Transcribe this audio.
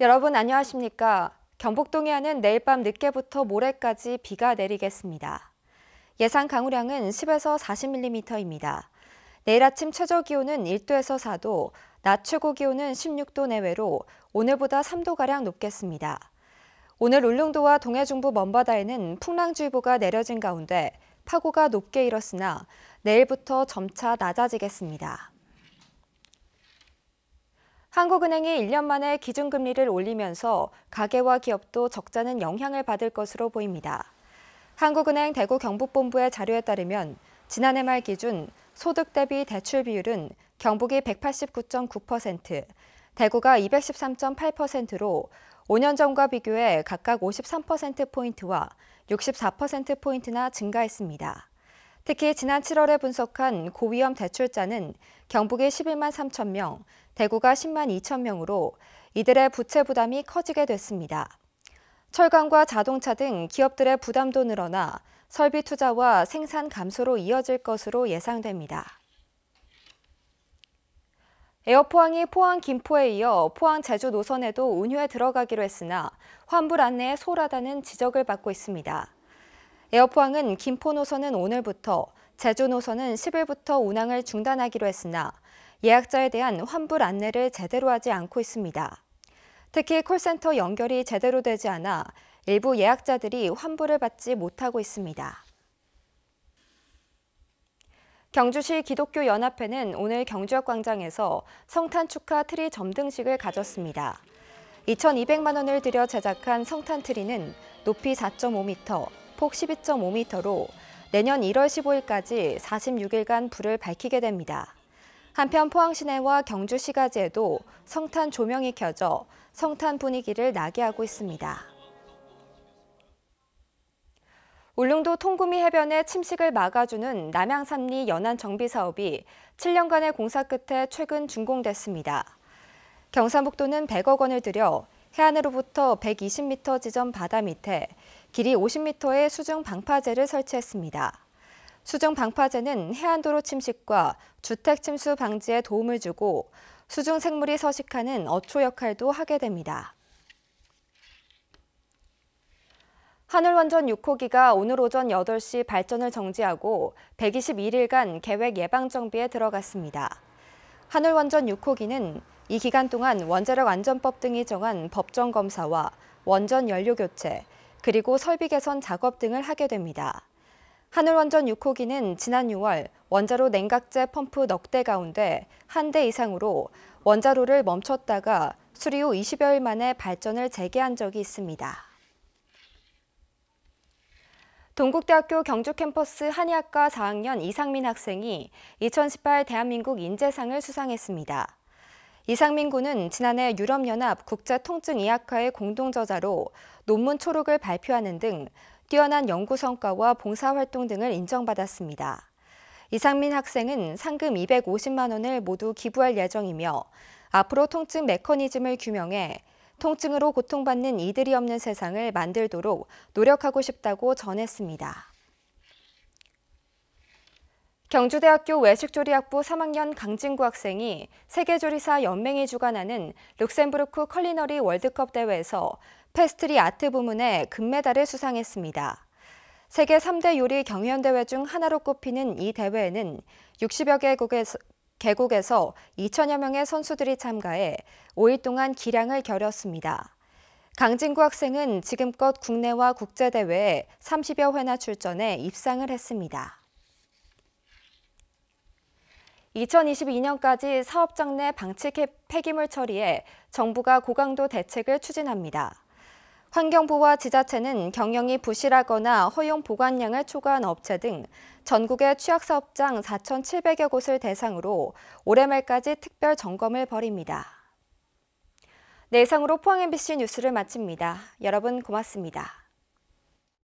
여러분 안녕하십니까? 경북동해안은 내일 밤 늦게부터 모레까지 비가 내리겠습니다. 예상 강우량은 10에서 40mm입니다. 내일 아침 최저 기온은 1도에서 4도, 낮 최고 기온은 16도 내외로 오늘보다 3도가량 높겠습니다. 오늘 울릉도와 동해 중부 먼바다에는 풍랑주의보가 내려진 가운데 파고가 높게 일었으나 내일부터 점차 낮아지겠습니다. 한국은행이 1년 만에 기준금리를 올리면서 가계와 기업도 적잖은 영향을 받을 것으로 보입니다. 한국은행 대구 경북본부의 자료에 따르면 지난해 말 기준 소득 대비 대출 비율은 경북이 189.9%, 대구가 213.8%로 5년 전과 비교해 각각 53%포인트와 64%포인트나 증가했습니다. 특히 지난 7월에 분석한 고위험 대출자는 경북이 11만 3천 명, 대구가 10만 2천 명으로 이들의 부채 부담이 커지게 됐습니다. 철강과 자동차 등 기업들의 부담도 늘어나 설비 투자와 생산 감소로 이어질 것으로 예상됩니다. 에어포항이 포항 김포에 이어 포항 제주 노선에도 운유에 들어가기로 했으나 환불 안내에 소홀하다는 지적을 받고 있습니다. 에어포항은 김포 노선은 오늘부터, 제주 노선은 10일부터 운항을 중단하기로 했으나 예약자에 대한 환불 안내를 제대로 하지 않고 있습니다. 특히 콜센터 연결이 제대로 되지 않아 일부 예약자들이 환불을 받지 못하고 있습니다. 경주시 기독교 연합회는 오늘 경주역 광장에서 성탄 축하 트리 점등식을 가졌습니다. 2,200만 원을 들여 제작한 성탄 트리는 높이 4.5m, 폭 12.5m로 내년 1월 15일까지 46일간 불을 밝히게 됩니다. 한편 포항 시내와 경주 시가지에도 성탄 조명이 켜져 성탄 분위기를 나게 하고 있습니다. 울릉도 통구미 해변의 침식을 막아주는 남양산리 연안 정비 사업이 7년간의 공사 끝에 최근 준공됐습니다. 경상북도는 100억 원을 들여 해안으로부터 120m 지점 바다 밑에 길이 50m의 수중 방파제를 설치했습니다. 수중 방파제는 해안도로 침식과 주택 침수 방지에 도움을 주고 수중 생물이 서식하는 어초 역할도 하게 됩니다. 하늘원전 6호기가 오늘 오전 8시 발전을 정지하고 121일간 계획 예방 정비에 들어갔습니다. 하늘원전 6호기는 이 기간 동안 원자력 안전법 등이 정한 법정 검사와 원전 연료 교체, 그리고 설비 개선 작업 등을 하게 됩니다. 하늘원전 6호기는 지난 6월 원자로 냉각제 펌프 넉대 가운데 한 대 이상으로 원자로를 멈췄다가 수리 후 20여일 만에 발전을 재개한 적이 있습니다. 동국대학교 경주캠퍼스 한의학과 4학년 이상민 학생이 2018 대한민국 인재상을 수상했습니다. 이상민 군은 지난해 유럽연합 국제통증의학회의 공동저자로 논문 초록을 발표하는 등 뛰어난 연구 성과와 봉사활동 등을 인정받았습니다. 이상민 학생은 상금 250만 원을 모두 기부할 예정이며 앞으로 통증 메커니즘을 규명해 통증으로 고통받는 이들이 없는 세상을 만들도록 노력하고 싶다고 전했습니다. 경주대학교 외식조리학부 3학년 강진구 학생이 세계조리사 연맹이 주관하는 룩셈부르크 컬리너리 월드컵 대회에서 페스트리 아트 부문에 금메달을 수상했습니다. 세계 3대 요리 경연대회 중 하나로 꼽히는 이 대회에는 60여 개국에서, 개국에서 2천여 명의 선수들이 참가해 5일 동안 기량을 겨렸습니다 강진구 학생은 지금껏 국내와 국제대회에 30여 회나 출전해 입상을 했습니다. 2022년까지 사업장 내 방치 폐기물 처리에 정부가 고강도 대책을 추진합니다. 환경부와 지자체는 경영이 부실하거나 허용 보관량을 초과한 업체 등 전국의 취약사업장 4,700여 곳을 대상으로 올해 말까지 특별 점검을 벌입니다. 내상으로 네, 포항 MBC 뉴스를 마칩니다. 여러분 고맙습니다.